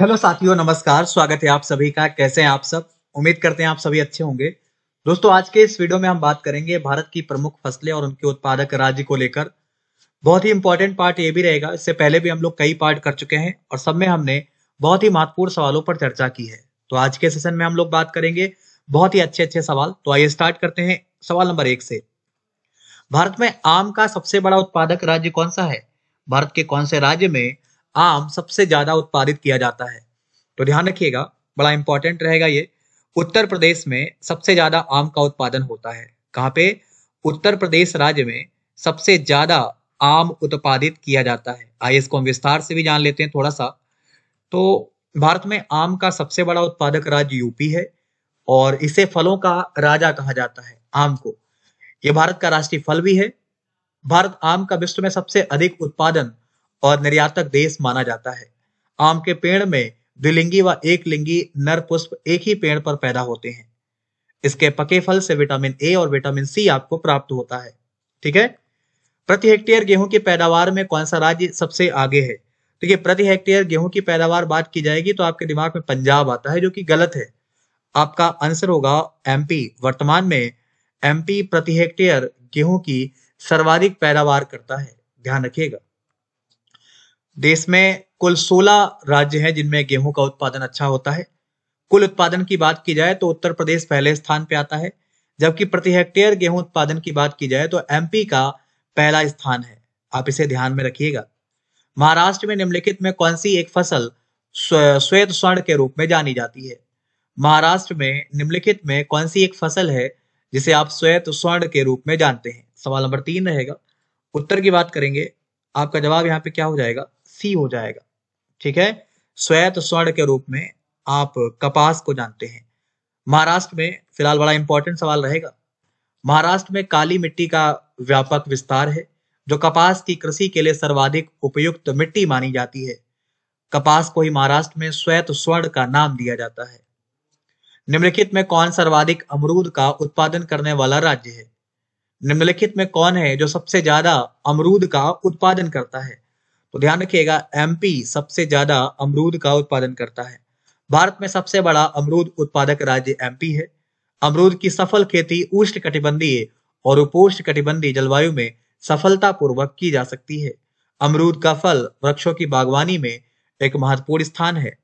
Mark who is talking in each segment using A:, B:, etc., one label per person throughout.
A: hello साथियों नमस्कार स्वागत है आप सभी का कैसे हैं आप सब उम्मीद करते हैं आप सभी अच्छे होंगे दोस्तों आज के इस वीडियो में हम बात करेंगे भारत की प्रमुख फसलें और उनके उत्पादक राज्य को लेकर बहुत ही इंपॉर्टेंट पार्ट ये भी रहेगा इससे पहले भी हम लोग कई पार्ट कर चुके हैं और सब में हमने बहुत ही महत्वपूर्ण सवालों पर चर्चा की है तो आज के सेशन में हम लोग बात करेंगे बहुत ही अच्छे अच्छे सवाल तो आइए स्टार्ट करते हैं सवाल नंबर एक से भारत में आम का सबसे बड़ा उत्पादक राज्य कौन सा है भारत के कौन से राज्य में आम सबसे ज्यादा उत्पादित किया जाता है तो ध्यान रखिएगा बड़ा इंपॉर्टेंट रहेगा ये उत्तर प्रदेश में सबसे ज्यादा आम का उत्पादन होता है कहाँ पे उत्तर प्रदेश राज्य में सबसे ज्यादा आम उत्पादित किया जाता है आइए इसको हम विस्तार से भी जान लेते हैं थोड़ा सा तो भारत में आम का सबसे बड़ा उत्पादक राज्य यूपी है और इसे फलों का राजा कहा जाता है आम को यह भारत का राष्ट्रीय फल भी है भारत आम का विश्व में सबसे अधिक उत्पादन और निर्यातक देश माना जाता है आम के पेड़ में द्विलिंगी व एक लिंगी नर पुष्प एक ही पेड़ पर पैदा होते हैं इसके पके फल से विटामिन ए और विटामिन सी आपको प्राप्त होता है ठीक है प्रति हेक्टेयर गेहूं की पैदावार में कौन सा राज्य सबसे आगे है ठीक तो है प्रति हेक्टेयर गेहूं की पैदावार बात की जाएगी तो आपके दिमाग में पंजाब आता है जो कि गलत है आपका आंसर होगा एमपी वर्तमान में एमपी प्रति हेक्टेयर गेहूं की सर्वाधिक पैदावार करता है ध्यान रखिएगा देश में कुल 16 राज्य हैं जिनमें गेहूं का उत्पादन अच्छा होता है कुल उत्पादन की बात की जाए तो उत्तर प्रदेश पहले स्थान पर आता है जबकि प्रति हेक्टेयर गेहूं उत्पादन की बात की जाए तो एमपी का पहला स्थान है आप इसे ध्यान में रखिएगा महाराष्ट्र में निम्नलिखित में कौन सी एक फसल श्वेत स्वर्ण के रूप में जानी जाती है महाराष्ट्र में निम्नलिखित में कौन सी एक फसल है जिसे आप श्वेत स्वर्ण के रूप में जानते हैं सवाल नंबर तीन रहेगा उत्तर की बात करेंगे आपका जवाब यहाँ पे क्या हो जाएगा सी हो जाएगा ठीक है श्वेत स्वर्ण के रूप में आप कपास को जानते हैं महाराष्ट्र में फिलहाल बड़ा इंपॉर्टेंट सवाल रहेगा महाराष्ट्र में काली मिट्टी का व्यापक विस्तार है जो कपास की कृषि के लिए सर्वाधिक उपयुक्त मिट्टी मानी जाती है कपास को ही महाराष्ट्र में श्वेत स्वर्ण का नाम दिया जाता है निम्नलिखित में कौन सर्वाधिक अमरूद का उत्पादन करने वाला राज्य है निम्नलिखित में कौन है जो सबसे ज्यादा अमरूद का उत्पादन करता है तो ध्यान रखिएगा एमपी सबसे ज्यादा अमरूद का उत्पादन करता है भारत में सबसे बड़ा अमरूद उत्पादक राज्य एमपी है अमरूद की सफल खेती उष्ण कटिबंधीय और उपोष्ण कटिबंधीय जलवायु में सफलतापूर्वक की जा सकती है अमरूद का फल वृक्षों की बागवानी में एक महत्वपूर्ण स्थान है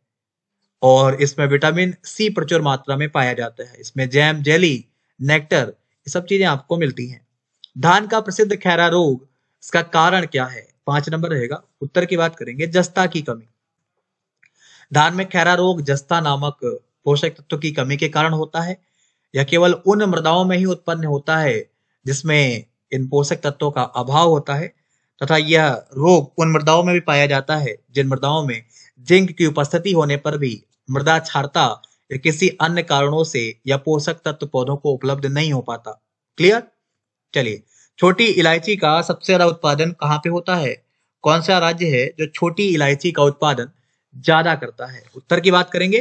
A: और इसमें विटामिन सी प्रचुर मात्रा में पाया जाता है इसमें जैम जेली नेक्टर ये सब चीजें आपको मिलती हैं धान का प्रसिद्ध खैरा रोग इसका कारण क्या है पांच नंबर रहेगा उत्तर की बात करेंगे जस्ता की कमी धान में खैरा रोग जस्ता नामक पोषक तत्व की कमी के कारण होता है या केवल उन मृदाओं में ही उत्पन्न होता है जिसमें इन पोषक तत्वों का अभाव होता है तथा यह रोग उन मृदाओं में भी पाया जाता है जिन मृदाओं में जिंक की उपस्थिति होने पर भी मृदा क्षारता या किसी अन्य कारणों से यह पोषक तत्व पौधों को उपलब्ध नहीं हो पाता क्लियर चलिए छोटी इलायची का सबसे ज्यादा उत्पादन कहाँ पे होता है कौन सा राज्य है जो छोटी इलायची का उत्पादन ज्यादा करता है उत्तर की बात करेंगे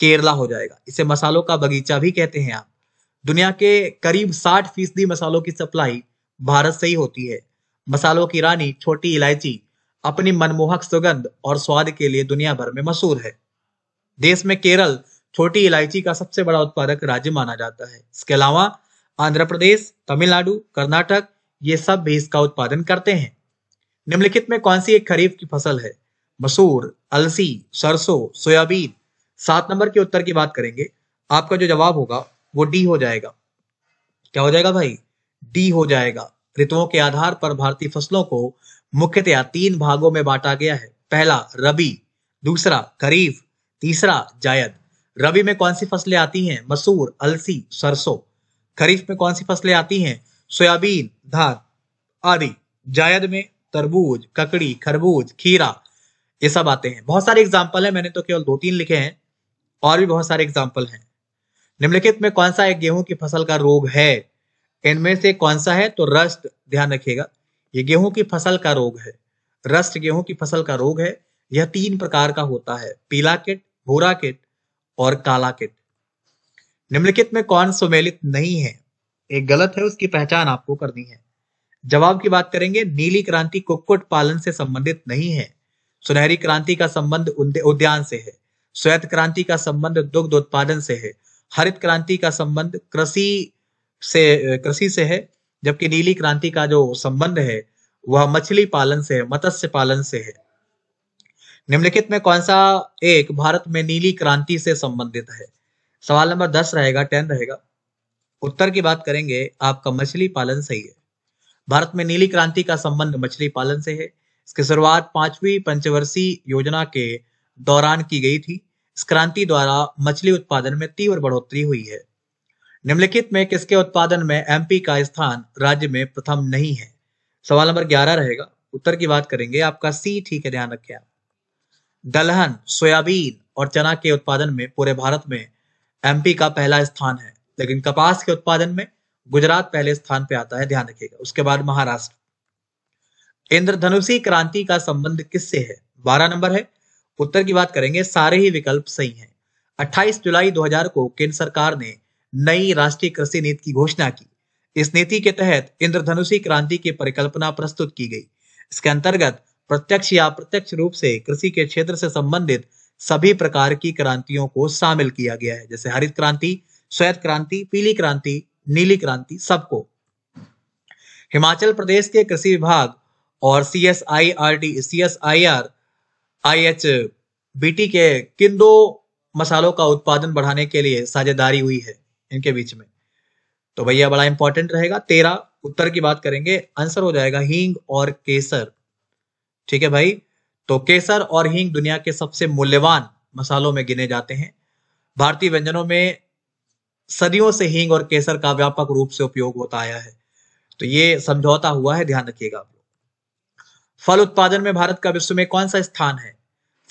A: केरला हो जाएगा इसे मसालों का बगीचा भी कहते हैं आप दुनिया के करीब साठ फीसदी मसालों की सप्लाई भारत से ही होती है मसालों की रानी छोटी इलायची अपनी मनमोहक सुगंध और स्वाद के लिए दुनिया भर में मशहूर है देश में केरल छोटी इलायची का सबसे बड़ा उत्पादक राज्य माना जाता है इसके अलावा आंध्र प्रदेश तमिलनाडु कर्नाटक ये सब भी इसका उत्पादन करते हैं निम्नलिखित में कौन सी एक खरीफ की फसल है मसूर अलसी सरसों सोयाबीन सात नंबर के उत्तर की बात करेंगे आपका जो जवाब होगा वो डी हो जाएगा क्या हो जाएगा भाई डी हो जाएगा ऋतुओं के आधार पर भारतीय फसलों को मुख्यतया तीन भागों में बांटा गया है पहला रबी दूसरा खरीफ तीसरा जायद रबी में कौन सी फसलें आती हैं मसूर अलसी सरसों खरीफ में कौन सी फसलें आती हैं सोयाबीन धान आदि जायद में तरबूज ककड़ी खरबूज खीरा ये सब आते हैं बहुत सारे एग्जाम्पल हैं मैंने तो केवल दो तीन लिखे हैं और भी बहुत सारे एग्जाम्पल हैं निम्नलिखित में कौन सा एक गेहूं की फसल का रोग है इनमें से कौन सा है तो रस्ट ध्यान रखिएगा ये गेहूं की फसल का रोग है रस्ट गेहूं की फसल का रोग है यह तीन प्रकार का होता है पीला किट भूरा किट और काला किट निम्नलिखित में कौन सुमेलित नहीं है एक गलत है उसकी पहचान आपको करनी है जवाब की बात करेंगे नीली क्रांति कुक्कुट पालन से संबंधित नहीं है सुनहरी क्रांति का संबंध उद्यान से है श्वेत क्रांति का संबंध दुग्ध उत्पादन से है हरित क्रांति का संबंध कृषि से कृषि से है जबकि नीली क्रांति का जो संबंध है वह मछली पालन से है मत्स्य पालन से है निम्नलिखित में कौन सा एक भारत में नीली क्रांति से संबंधित है सवाल नंबर दस रहेगा टेन रहेगा उत्तर की बात करेंगे आपका मछली पालन सही है भारत में नीली क्रांति का संबंध मछली पालन से है इसकी शुरुआत पांचवी पंचवर्षीय योजना के दौरान की गई थी इस क्रांति द्वारा मछली उत्पादन में तीव्र बढ़ोतरी हुई है निम्नलिखित में किसके उत्पादन में एमपी का स्थान राज्य में प्रथम नहीं है सवाल नंबर ग्यारह रहेगा उत्तर की बात करेंगे आपका सी ठीक है ध्यान रखें दलहन सोयाबीन और चना के उत्पादन में पूरे भारत में एमपी का पहला स्थान है लेकिन कपास के उत्पादन में गुजरात पहले स्थान पे आता है ध्यान रखिएगा उसके बाद महाराष्ट्र इंद्रधनुषी क्रांति का संबंध किससे है बारह नंबर है उत्तर की बात करेंगे सारे ही विकल्प सही हैं 28 जुलाई 2000 को केंद्र सरकार ने नई राष्ट्रीय कृषि नीति की घोषणा की इस नीति के तहत इंद्रधनुषी क्रांति की परिकल्पना प्रस्तुत की गई इसके अंतर्गत प्रत्यक्ष या प्रत्यक्ष रूप से कृषि के क्षेत्र से संबंधित सभी प्रकार की क्रांतियों को शामिल किया गया है जैसे हरित क्रांति श्वेत क्रांति पीली क्रांति नीली क्रांति सबको हिमाचल प्रदेश के कृषि विभाग और C S I R D C S I R I H B T के किन दो मसालों का उत्पादन बढ़ाने के लिए साझेदारी हुई है इनके बीच में तो भैया बड़ा इंपॉर्टेंट रहेगा तेरह उत्तर की बात करेंगे आंसर हो जाएगा हींग और केसर ठीक है भाई तो केसर और हींग दुनिया के सबसे मूल्यवान मसालों में गिने जाते हैं भारतीय व्यंजनों में सदियों से हींग और केसर का व्यापक रूप से उपयोग होता आया है तो ये समझौता हुआ है ध्यान रखिएगा फल उत्पादन में भारत का विश्व में कौन सा स्थान है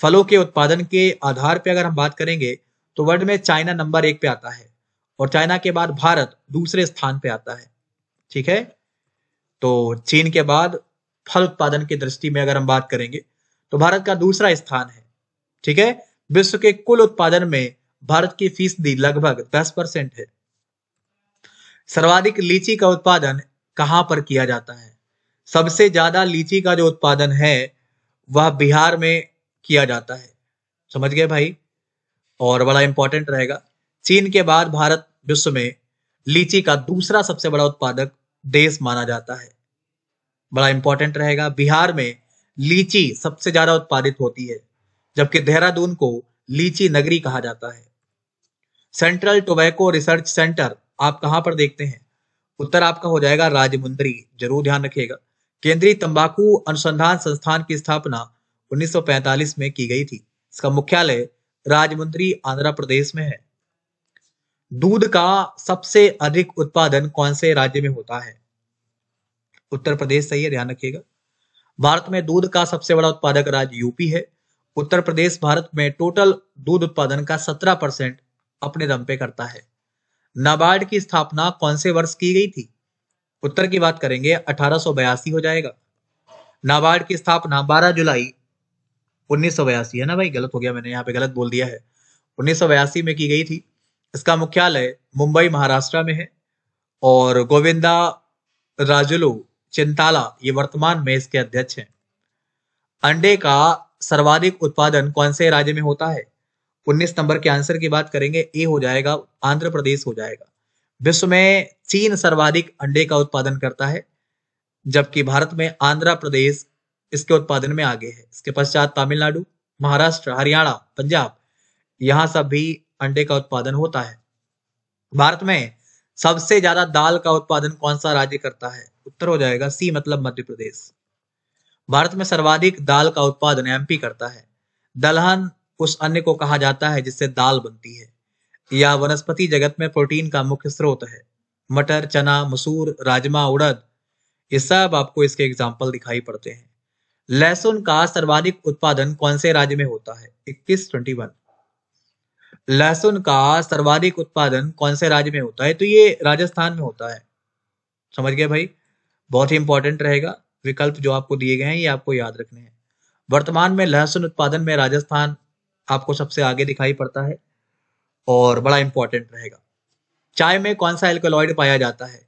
A: फलों के उत्पादन के आधार पर अगर हम बात करेंगे तो वर्ल्ड में चाइना नंबर एक पे आता है और चाइना के बाद भारत दूसरे स्थान पे आता है ठीक है तो चीन के बाद फल उत्पादन की दृष्टि में अगर हम बात करेंगे तो भारत का दूसरा स्थान है ठीक है विश्व के कुल उत्पादन में भारत की फीसदी लगभग 10 परसेंट है सर्वाधिक लीची का उत्पादन कहां पर किया जाता है सबसे ज्यादा लीची का जो उत्पादन है वह बिहार में किया जाता है समझ गए भाई और बड़ा इंपॉर्टेंट रहेगा चीन के बाद भारत विश्व में लीची का दूसरा सबसे बड़ा उत्पादक देश माना जाता है बड़ा इंपॉर्टेंट रहेगा बिहार में लीची सबसे ज्यादा उत्पादित होती है जबकि देहरादून को लीची नगरी कहा जाता है सेंट्रल टोबैको रिसर्च सेंटर आप कहां पर देखते हैं उत्तर आपका हो जाएगा राजमुंद्री जरूर ध्यान रखिएगा केंद्रीय तंबाकू अनुसंधान संस्थान की स्थापना 1945 में की गई थी इसका मुख्यालय राजमुंद्री आंध्र प्रदेश में है दूध का सबसे अधिक उत्पादन कौन से राज्य में होता है उत्तर प्रदेश सही है ध्यान रखिएगा भारत में दूध का सबसे बड़ा उत्पादक राज्य यूपी है उत्तर प्रदेश भारत में टोटल दूध उत्पादन का 17 परसेंट अपने दम पे करता है नाबार्ड की स्थापना कौन से वर्ष की गई थी उत्तर की बात करेंगे अठारह हो जाएगा नाबार्ड की स्थापना 12 जुलाई उन्नीस है ना भाई गलत हो गया मैंने यहाँ पे गलत बोल दिया है उन्नीस में की गई थी इसका मुख्यालय मुंबई महाराष्ट्र में है और गोविंदा राजुलू चिंताला ये वर्तमान में इसके अध्यक्ष हैं अंडे का सर्वाधिक उत्पादन कौन से राज्य में होता है उन्नीस नंबर के आंसर की बात करेंगे ए हो जाएगा आंध्र प्रदेश हो जाएगा विश्व में चीन सर्वाधिक अंडे का उत्पादन करता है जबकि भारत में आंध्र प्रदेश इसके उत्पादन में आगे है इसके पश्चात तमिलनाडु महाराष्ट्र हरियाणा पंजाब यहां सब भी अंडे का उत्पादन होता है भारत में सबसे ज्यादा दाल का उत्पादन कौन सा राज्य करता है उत्तर हो जाएगा सी मतलब मध्य प्रदेश भारत में सर्वाधिक दाल का उत्पादन एमपी करता है दलहन उस अन्य को कहा जाता है जिससे दाल बनती है या वनस्पति जगत में प्रोटीन का मुख्य स्रोत है मटर चना मसूर राजमा उड़द ये सब आपको इसके एग्जाम्पल दिखाई पड़ते हैं लहसुन का सर्वाधिक उत्पादन कौन से राज्य में होता है इक्कीस ट्वेंटी वन लहसुन का सर्वाधिक उत्पादन कौन से राज्य में होता है तो ये राजस्थान में होता है समझ गए भाई बहुत ही इंपॉर्टेंट रहेगा विकल्प जो आपको दिए गए हैं ये आपको याद रखने हैं वर्तमान में लहसुन उत्पादन में राजस्थान आपको सबसे आगे दिखाई पड़ता है और बड़ा इंपॉर्टेंट रहेगा चाय में कौन सा एल्कोलॉइड पाया जाता है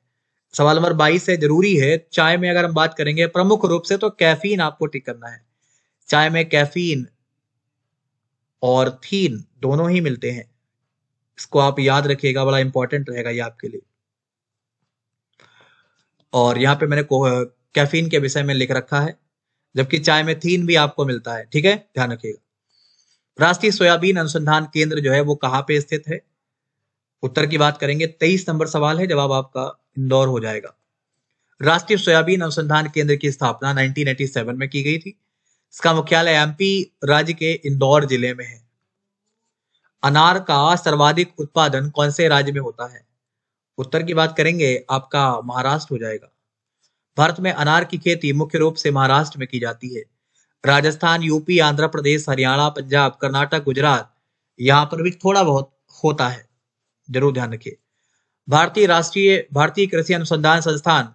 A: सवाल नंबर बाईस है जरूरी है चाय में अगर हम बात करेंगे प्रमुख रूप से तो कैफीन आपको टिक करना है चाय में कैफीन और थीन दोनों ही मिलते हैं इसको आप याद रखिएगा बड़ा इंपॉर्टेंट रहेगा ये आपके लिए और यहाँ पे मैंने कैफीन के विषय में लिख रखा है जबकि चाय में थीन भी आपको मिलता है ठीक है ध्यान रखिएगा राष्ट्रीय सोयाबीन अनुसंधान केंद्र जो है वो कहाँ पे स्थित है उत्तर की बात करेंगे तेईस नंबर सवाल है जवाब आपका इंदौर हो जाएगा राष्ट्रीय सोयाबीन अनुसंधान केंद्र की स्थापना 1987 में की गई थी इसका मुख्यालय एमपी राज्य के इंदौर जिले में है अनार का सर्वाधिक उत्पादन कौन से राज्य में होता है उत्तर की बात करेंगे आपका महाराष्ट्र हो जाएगा भारत में अनार की खेती मुख्य रूप से महाराष्ट्र में की जाती है राजस्थान यूपी आंध्र प्रदेश हरियाणा पंजाब कर्नाटक गुजरात यहाँ पर भी थोड़ा बहुत होता है जरूर ध्यान रखिए भारतीय राष्ट्रीय भारतीय कृषि अनुसंधान संस्थान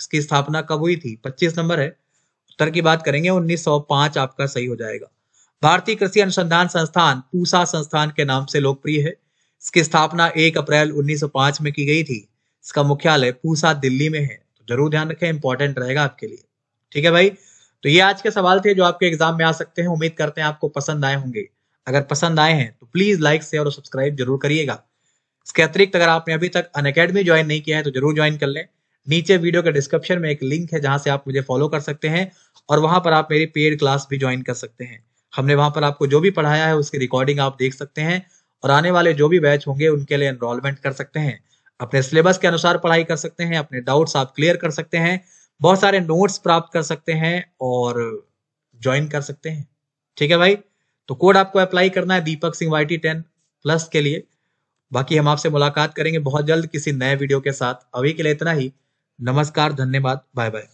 A: इसकी स्थापना कब हुई थी 25 नंबर है उत्तर की बात करेंगे 1905 आपका सही हो जाएगा भारतीय कृषि अनुसंधान संस्थान पूसा संस्थान के नाम से लोकप्रिय है इसकी स्थापना 1 अप्रैल 1905 में की गई थी इसका मुख्यालय पूसा दिल्ली में है तो जरूर ध्यान रखें इंपॉर्टेंट रहेगा आपके लिए ठीक है भाई तो ये आज के सवाल थे जो आपके एग्जाम में आ सकते हैं उम्मीद करते हैं आपको पसंद आए होंगे अगर पसंद आए हैं तो प्लीज लाइक शेयर और सब्सक्राइब जरूर करिएगा इसके अतिरिक्त अगर आपने अभी तक अन अकेडमी ज्वाइन नहीं किया है तो जरूर ज्वाइन कर लें नीचे वीडियो के डिस्क्रिप्शन में एक लिंक है जहां से आप मुझे फॉलो कर सकते हैं और वहां पर आप मेरी पेड क्लास भी ज्वाइन कर सकते हैं हमने वहां पर आपको जो भी पढ़ाया है उसकी रिकॉर्डिंग आप देख सकते हैं और आने वाले जो भी बैच होंगे उनके लिए एनरोलमेंट कर सकते हैं अपने सिलेबस के अनुसार पढ़ाई कर सकते हैं अपने डाउट्स आप क्लियर कर सकते हैं बहुत सारे नोट्स प्राप्त कर सकते हैं और ज्वाइन कर सकते हैं ठीक है भाई तो कोड आपको अप्लाई करना है Deepak Singh Y T ten plus के लिए बाकी हम आपसे मुलाकात करेंगे बहुत जल्द किसी नए वीडियो के साथ अभी के लिए इतना ही नमस्कार धन्यवाद बाय बाय